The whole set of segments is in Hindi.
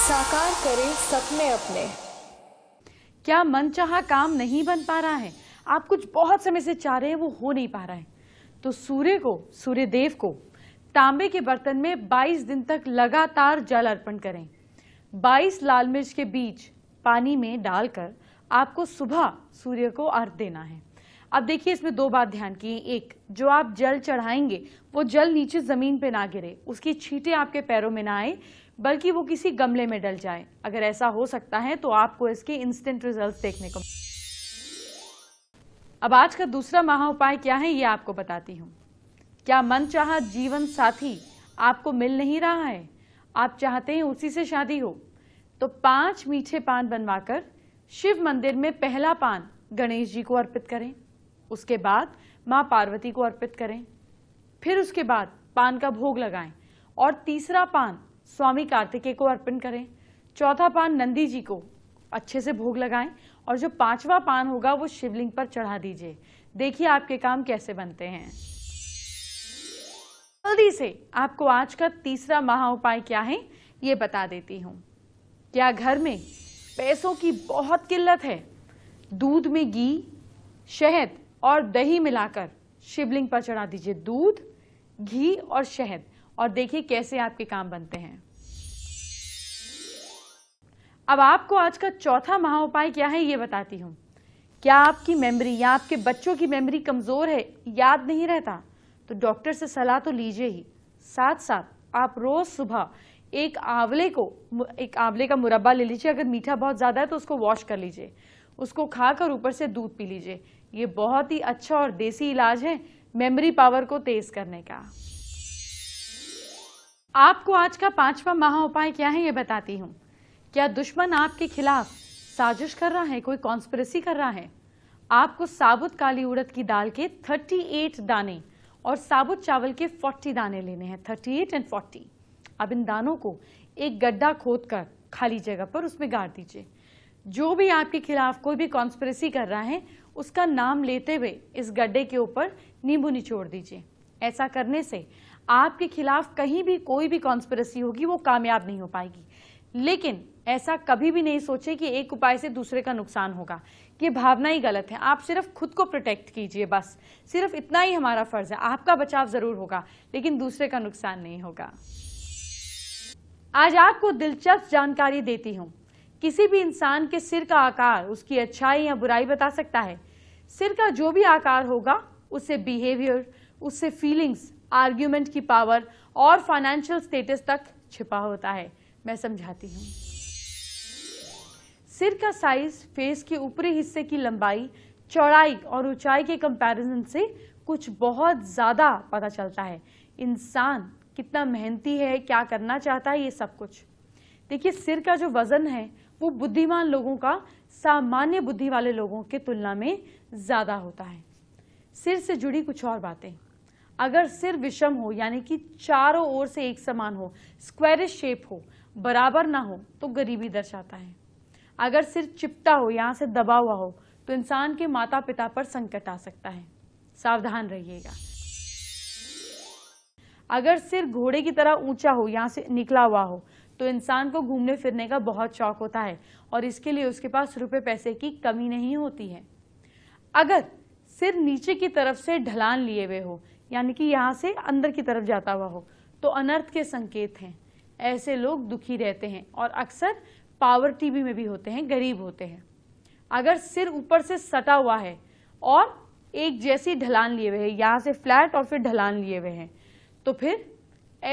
साकार करें सपने अपने क्या मनचाहा काम नहीं बन पा रहा है आप कुछ बहुत समय से चाह रहे हैं वो हो नहीं पा रहा है तो सूर्य को सूर्य देव को तांबे के बर्तन में 22 दिन तक लगातार जल अर्पण करें 22 लाल मिर्च के बीज पानी में डालकर आपको सुबह सूर्य को अर्घ देना है अब देखिए इसमें दो बात ध्यान की एक जो आप जल चढ़ाएंगे वो जल नीचे ज़मीन पे ना गिरे उसकी छींटे आपके पैरों में ना आए बल्कि वो किसी गमले में डल जाए अगर ऐसा हो सकता है तो आपको इसके इंस्टेंट रिजल्ट देखने को अब आज का दूसरा महा उपाय क्या है ये आपको बताती हूँ क्या मन चाह जीवन साथी आपको मिल नहीं रहा है आप चाहते हैं उसी से शादी हो तो पांच मीठे पान बनवाकर शिव मंदिर में पहला पान गणेश जी को अर्पित करें उसके बाद माँ पार्वती को अर्पित करें फिर उसके बाद पान का भोग लगाएं और तीसरा पान स्वामी कार्तिकेय को अर्पण करें चौथा पान नंदी जी को अच्छे से भोग लगाएं और जो पांचवा पान होगा वो शिवलिंग पर चढ़ा दीजिए देखिए आपके काम कैसे बनते हैं जल्दी से आपको आज का तीसरा महा उपाय क्या है ये बता देती हूँ क्या घर में पैसों की बहुत किल्लत है दूध में घी शहद और दही मिलाकर शिवलिंग पर चढ़ा दीजिए दूध घी और शहद और देखिए कैसे आपके काम बनते हैं अब आपको आज का चौथा महा उपाय क्या है ये बताती हूँ क्या आपकी मेमोरी या आपके बच्चों की मेमोरी कमज़ोर है याद नहीं रहता तो डॉक्टर से सलाह तो लीजिए ही साथ साथ आप रोज़ सुबह एक आंवले को एक आंवले का मुरब्बा ले लीजिए अगर मीठा बहुत ज़्यादा है तो उसको वॉश कर लीजिए उसको खाकर ऊपर से दूध पी लीजिए ये बहुत ही अच्छा और देसी इलाज है मेमोरी पावर को तेज करने का आपको आज का पांचवा महा उपाय क्या है ये बताती हूँ क्या दुश्मन आपके खिलाफ साजिश कर रहा है कोई कॉन्स्परेसी कर रहा है आपको साबुत काली उड़द की दाल के 38 दाने और साबुत चावल के 40 दाने लेने हैं 38 एंड 40 अब इन दानों को एक गड्ढा खोद कर खाली जगह पर उसमें गाड़ दीजिए जो भी आपके खिलाफ कोई भी कॉन्स्परेसी कर रहा है उसका नाम लेते हुए इस गड्ढे के ऊपर नींबू निचोड़ दीजिए ऐसा करने से आपके खिलाफ कहीं भी कोई भी कॉन्स्परेसी होगी वो कामयाब नहीं हो पाएगी लेकिन ऐसा कभी भी नहीं सोचे कि एक उपाय से दूसरे का नुकसान होगा ये भावना ही गलत है आप सिर्फ खुद को प्रोटेक्ट कीजिए बस सिर्फ इतना ही हमारा फर्ज है आपका बचाव जरूर होगा लेकिन दूसरे का नुकसान नहीं होगा आज आपको दिलचस्प जानकारी देती हूँ किसी भी इंसान के सिर का आकार उसकी अच्छाई या बुराई बता सकता है सिर का जो भी आकार होगा उससे बिहेवियर उससे फीलिंग्स आर्ग्यूमेंट की पावर और फाइनेंशियल स्टेटस तक छिपा होता है मैं समझाती हूँ सिर का साइज फेस के ऊपरी हिस्से की लंबाई चौड़ाई और ऊंचाई के कंपैरिजन से कुछ बहुत ज़्यादा पता चलता है इंसान कितना मेहनती है क्या करना चाहता है ये सब कुछ देखिए सिर का जो वज़न है वो बुद्धिमान लोगों का सामान्य बुद्धि वाले लोगों के तुलना में ज़्यादा होता है सिर से जुड़ी कुछ और बातें अगर सिर विषम हो यानी कि चारों ओर से एक समान हो स्क्वायरिश शेप हो बराबर ना हो तो गरीबी दर्शाता है अगर सिर चिपटा हो यहाँ से दबा हुआ हो तो इंसान के माता पिता पर संकट आ सकता है सावधान रहिएगा अगर सिर घोड़े की तरह ऊंचा हो यहाँ से निकला हुआ हो तो इंसान को घूमने फिरने का बहुत शौक होता है और इसके लिए उसके पास रुपए पैसे की कमी नहीं होती है अगर सिर नीचे की तरफ से ढलान लिए हुए हो यानी कि यहाँ से अंदर की तरफ जाता हुआ हो तो अनर्थ के संकेत हैं ऐसे लोग दुखी रहते हैं और अक्सर पावर्टी भी में भी होते हैं गरीब होते हैं अगर सिर ऊपर से सटा हुआ है और एक जैसी ढलान लिए हुए है यहाँ से फ्लैट और फिर ढलान लिए हुए हैं तो फिर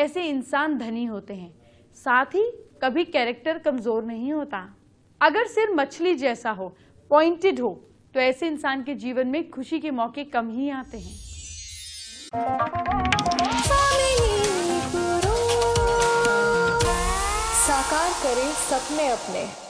ऐसे इंसान धनी होते हैं साथ ही कभी कैरेक्टर कमज़ोर नहीं होता अगर सिर मछली जैसा हो पॉइंटेड हो तो ऐसे इंसान के जीवन में खुशी के मौके कम ही आते हैं साकार करें सपने अपने